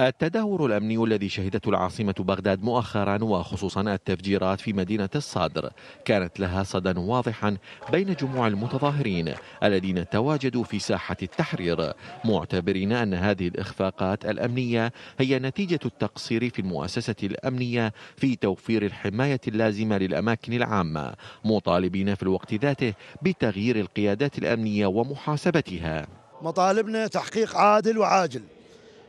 التدهور الأمني الذي شهدته العاصمة بغداد مؤخرا وخصوصا التفجيرات في مدينة الصدر كانت لها صدى واضحا بين جموع المتظاهرين الذين تواجدوا في ساحة التحرير معتبرين أن هذه الإخفاقات الأمنية هي نتيجة التقصير في المؤسسة الأمنية في توفير الحماية اللازمة للأماكن العامة مطالبين في الوقت ذاته بتغيير القيادات الأمنية ومحاسبتها مطالبنا تحقيق عادل وعاجل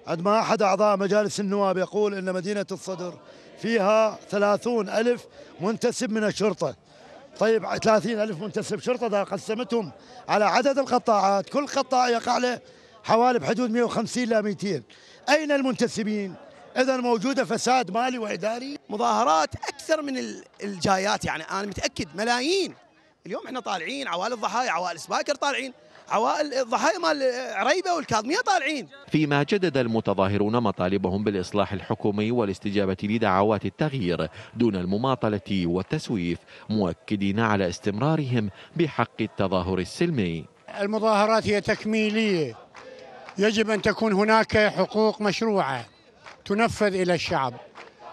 عندما أحد أعضاء مجالس النواب يقول أن مدينة الصدر فيها ثلاثون ألف منتسب من الشرطة طيب ثلاثين ألف منتسب شرطة ده قسمتهم على عدد القطاعات كل قطاع يقع له حوالي بحدود 150 إلى 200 أين المنتسبين؟ إذا موجودة فساد مالي وإداري مظاهرات أكثر من الجايات يعني أنا متأكد ملايين اليوم احنا طالعين عوائل الضحايا عوائل سباكر طالعين عوائل الضحايا مال عريبه والكاظميه طالعين. فيما جدد المتظاهرون مطالبهم بالاصلاح الحكومي والاستجابه لدعوات التغيير دون المماطله والتسويف، مؤكدين على استمرارهم بحق التظاهر السلمي. المظاهرات هي تكميليه. يجب ان تكون هناك حقوق مشروعه تنفذ الى الشعب.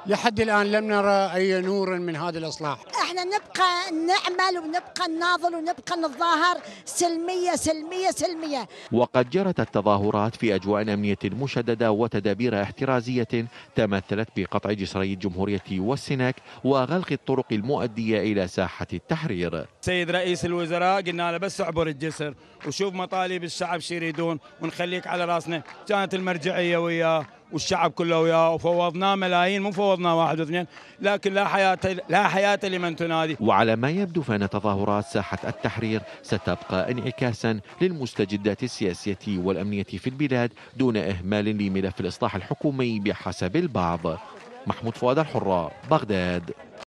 لحد الان لم نرى اي نور من هذا الاصلاح. احنا نبقى نعمل ونبقى نناضل ونبقى نتظاهر سلميه سلميه سلميه. وقد جرت التظاهرات في اجواء امنيه مشدده وتدابير احترازيه تمثلت بقطع جسري الجمهوريه والسناك وغلق الطرق المؤديه الى ساحه التحرير. سيد رئيس الوزراء قلنا له بس اعبر الجسر وشوف مطالب الشعب شو يريدون ونخليك على راسنا، كانت المرجعيه وياه والشعب كله وياه وفوضناه ملايين مو فوضناه واحد واثنين لكن لا حياة لا حياة لمن تنادي وعلى ما يبدو فان تظاهرات ساحة التحرير ستبقى انعكاسا للمستجدات السياسية والامنية في البلاد دون اهمال لملف الاصلاح الحكومي بحسب البعض محمود فؤاد الحرة بغداد